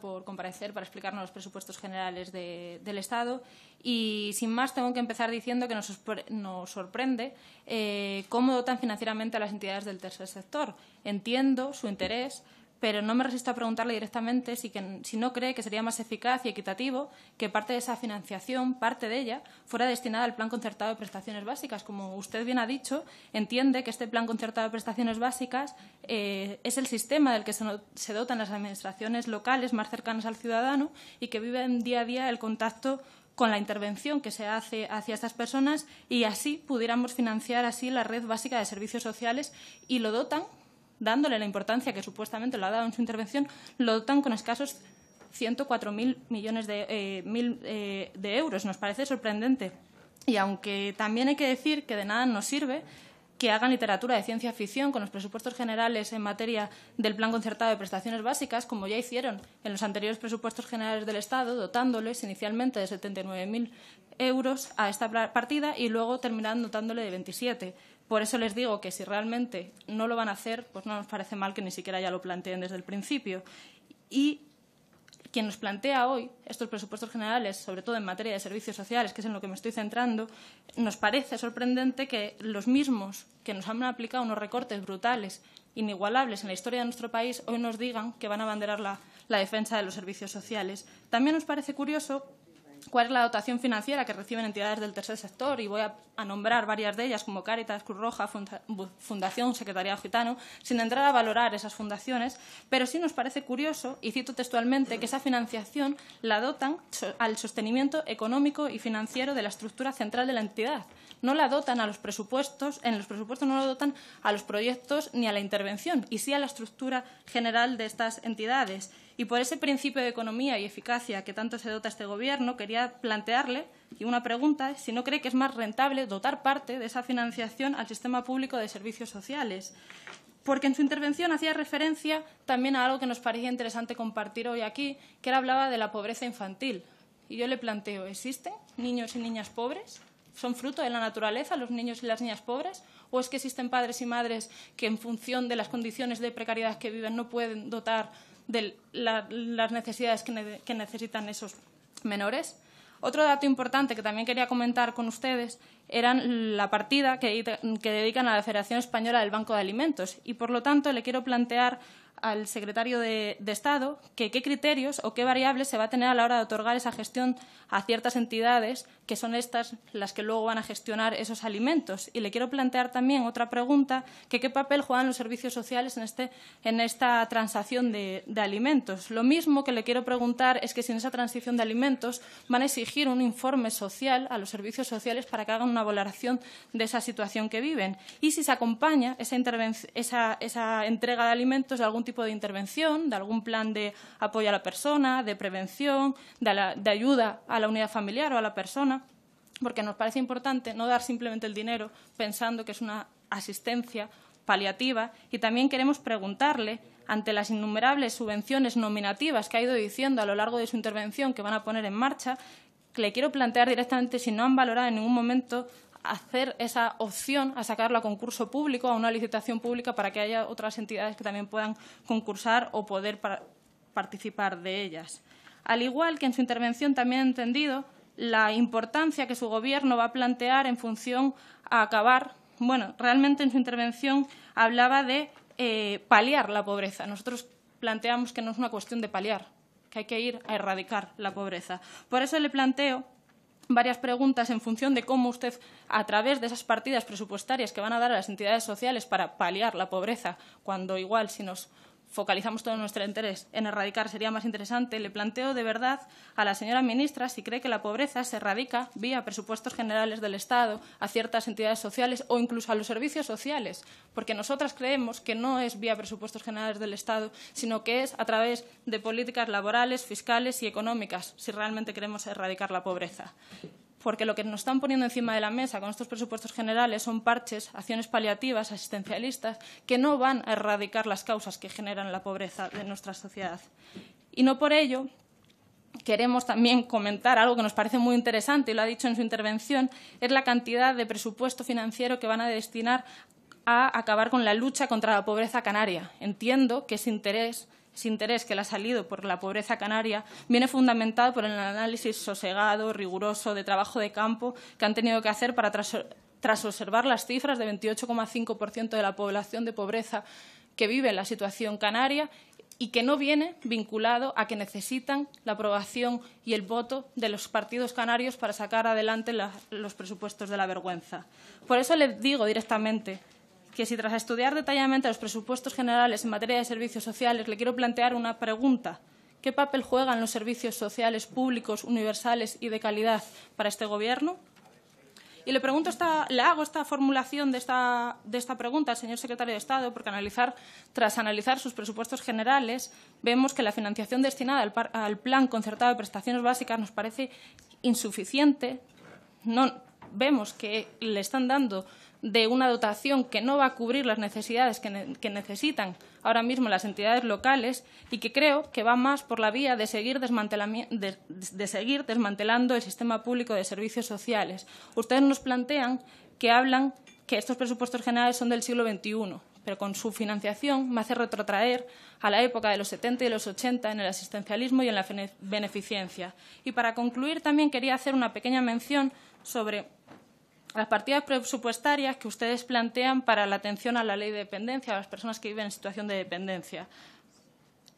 por comparecer para explicarnos los presupuestos generales del Estado. Y sin más, tengo que empezar diciendo que nos, sorprende eh, cómo dotan financieramente a las entidades del tercer sector. Entiendo su interés, pero no me resisto a preguntarle directamente si, si no cree que sería más eficaz y equitativo que parte de esa financiación, parte de ella, fuera destinada al plan concertado de prestaciones básicas. Como usted bien ha dicho, entiende que este plan concertado de prestaciones básicas eh, es el sistema del que se, dotan las administraciones locales más cercanas al ciudadano y que viven día a día el contacto con la intervención que se hace hacia estas personas y así pudiéramos financiar así la red básica de servicios sociales y lo dotan dándole la importancia que supuestamente lo ha dado en su intervención, lo dotan con escasos 104.000 millones de, eh, eh, de euros. Nos parece sorprendente. Y aunque también hay que decir que de nada nos sirve que hagan literatura de ciencia ficción con los presupuestos generales en materia del plan concertado de prestaciones básicas, como ya hicieron en los anteriores presupuestos generales del Estado, dotándoles inicialmente de 79.000 euros a esta partida y luego terminando dotándole de 27. Por eso les digo que si realmente no lo van a hacer, pues no nos parece mal que ni siquiera ya lo planteen desde el principio. Y quien nos plantea hoy estos presupuestos generales, sobre todo en materia de servicios sociales, que es en lo que me estoy centrando, nos parece sorprendente que los mismos que nos han aplicado unos recortes brutales, inigualables en la historia de nuestro país, hoy nos digan que van a abanderar la, la defensa de los servicios sociales. También nos parece curioso cuál es la dotación financiera que reciben entidades del tercer sector y voy a, nombrar varias de ellas como Cáritas, Cruz Roja, Fundación Secretaría Gitano, sin entrar a valorar esas fundaciones, pero sí nos parece curioso, y cito textualmente, que esa financiación la dotan al sostenimiento económico y financiero de la estructura central de la entidad. No la dotan a los presupuestos, en los presupuestos no la dotan a los proyectos ni a la intervención, y sí a la estructura general de estas entidades. Y por ese principio de economía y eficacia que tanto se dota este Gobierno, quería plantearle y una pregunta si no cree que es más rentable dotar parte de esa financiación al sistema público de servicios sociales. Porque en su intervención hacía referencia también a algo que nos parecía interesante compartir hoy aquí, que era hablaba de la pobreza infantil. Y yo le planteo, ¿existen niños y niñas pobres? son fruto de la naturaleza, los niños y las niñas pobres? ¿O es que existen padres y madres que en función de las condiciones de precariedad que viven no pueden dotar de las necesidades que, necesitan esos menores. Otro dato importante que también quería comentar con ustedes era la partida que, que dedican a la Federación Española del Banco de Alimentos y, por lo tanto, le quiero plantear al secretario de, Estado que qué criterios o qué variables se va a tener a la hora de otorgar esa gestión a ciertas entidades que son estas las que luego van a gestionar esos alimentos. Y le quiero plantear también otra pregunta, que qué papel juegan los servicios sociales en, este, en esta transacción de, alimentos. Lo mismo que le quiero preguntar es que si en esa transición de alimentos van a exigir un informe social a los servicios sociales para que hagan una valoración de esa situación que viven y si se acompaña esa, esa entrega de alimentos de algún tipo de intervención, de algún plan de apoyo a la persona, de prevención, de, ayuda a la unidad familiar o a la persona, porque nos parece importante no dar simplemente el dinero pensando que es una asistencia paliativa y también queremos preguntarle ante las innumerables subvenciones nominativas que ha ido diciendo a lo largo de su intervención que van a poner en marcha, le quiero plantear directamente si no han valorado en ningún momento hacer esa opción a sacarlo a concurso público, a una licitación pública, para que haya otras entidades que también puedan concursar o poder participar de ellas. Al igual que en su intervención también he entendido la importancia que su Gobierno va a plantear en función a acabar. Bueno, realmente en su intervención hablaba de eh, paliar la pobreza. Nosotros planteamos que no es una cuestión de paliar, que hay que ir a erradicar la pobreza. Por eso le planteo varias preguntas en función de cómo usted, a través de esas partidas presupuestarias que van a dar a las entidades sociales para paliar la pobreza, cuando igual si nos focalizamos todo nuestro interés en erradicar sería más interesante, le planteo de verdad a la señora ministra si cree que la pobreza se erradica vía presupuestos generales del Estado a ciertas entidades sociales o incluso a los servicios sociales, porque nosotras creemos que no es vía presupuestos generales del Estado, sino que es a través de políticas laborales, fiscales y económicas, si realmente queremos erradicar la pobreza porque lo que nos están poniendo encima de la mesa con estos presupuestos generales son parches, acciones paliativas, asistencialistas, que no van a erradicar las causas que generan la pobreza de nuestra sociedad. Y no por ello queremos también comentar algo que nos parece muy interesante, y lo ha dicho en su intervención, es la cantidad de presupuesto financiero que van a destinar a acabar con la lucha contra la pobreza canaria. Entiendo que es interés interés que le ha salido por la pobreza canaria viene fundamentado por el análisis sosegado, riguroso, de trabajo de campo que han tenido que hacer para tras, observar las cifras de 28,5% de la población de pobreza que vive en la situación canaria y que no viene vinculado a que necesitan la aprobación y el voto de los partidos canarios para sacar adelante los presupuestos de la vergüenza. Por eso les digo directamente, que si tras estudiar detalladamente los presupuestos generales en materia de servicios sociales le quiero plantear una pregunta. ¿Qué papel juegan los servicios sociales públicos, universales y de calidad para este Gobierno? Y le, pregunto esta, hago esta formulación de esta, pregunta al señor secretario de Estado, porque tras analizar sus presupuestos generales, vemos que la financiación destinada al, al plan concertado de prestaciones básicas nos parece insuficiente, no, vemos que le están dando de una dotación que no va a cubrir las necesidades que, necesitan ahora mismo las entidades locales y que creo que va más por la vía de seguir, seguir desmantelando el sistema público de servicios sociales. Ustedes nos plantean que hablan que estos presupuestos generales son del siglo XXI, pero con su financiación me hace retrotraer a la época de los 70 y los 80 en el asistencialismo y en la beneficencia. Y para concluir también quería hacer una pequeña mención sobre las partidas presupuestarias que ustedes plantean para la atención a la ley de dependencia, a las personas que viven en situación de dependencia.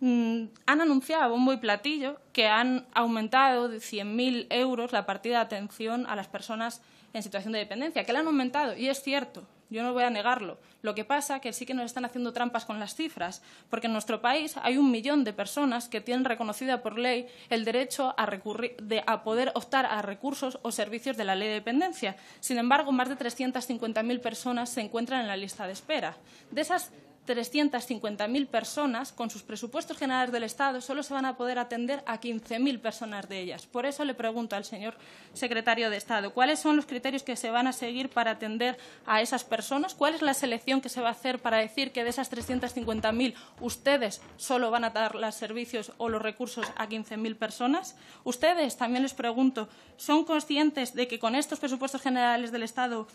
Mm, han anunciado un bombo y platillo que han aumentado de 100.000 euros la partida de atención a las personas en situación de dependencia, que la han aumentado, y es cierto, yo no voy a negarlo. Lo que pasa es que sí que nos están haciendo trampas con las cifras, porque en nuestro país hay un millón de personas que tienen reconocida por ley el derecho a, a poder optar a recursos o servicios de la ley de dependencia. Sin embargo, más de 350.000 personas se encuentran en la lista de espera. De esas 350.000 personas, con sus presupuestos generales del Estado, solo se van a poder atender a 15.000 personas de ellas. Por eso le pregunto al señor secretario de Estado, ¿cuáles son los criterios que se van a seguir para atender a esas personas? ¿Cuál es la selección que se va a hacer para decir que de esas 350.000 ustedes solo van a dar los servicios o los recursos a 15.000 personas? Ustedes, también les pregunto, ¿son conscientes de que con estos presupuestos generales del Estado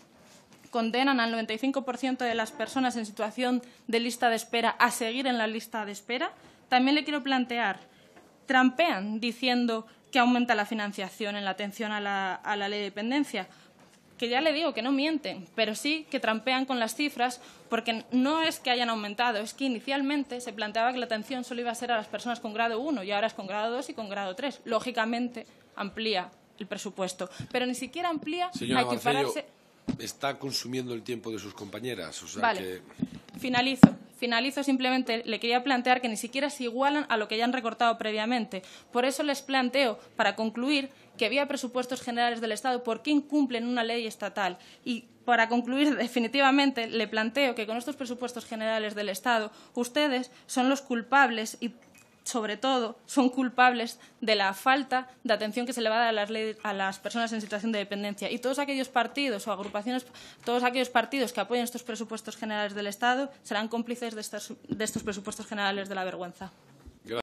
condenan al 95% de las personas en situación de lista de espera a seguir en la lista de espera, también le quiero plantear, trampean diciendo que aumenta la financiación en la atención a la, ley de dependencia, que ya le digo que no mienten, pero sí que trampean con las cifras porque no es que hayan aumentado, es que inicialmente se planteaba que la atención solo iba a ser a las personas con grado 1 y ahora es con grado 2 y con grado 3. Lógicamente amplía el presupuesto, pero ni siquiera amplía hay que pararse está consumiendo el tiempo de sus compañeras. Finalizo. Finalizo simplemente, le quería plantear que ni siquiera se igualan a lo que ya han recortado previamente. Por eso les planteo, para concluir, que había presupuestos generales del Estado, ¿por qué incumplen una ley estatal? Y para concluir definitivamente, le planteo que con estos presupuestos generales del Estado, ustedes son los culpables y sobre todo, son culpables de la falta de atención que se le va a dar a las, personas en situación de dependencia. Y todos aquellos partidos o agrupaciones, todos aquellos partidos que apoyen estos presupuestos generales del Estado serán cómplices de estos presupuestos generales de la vergüenza.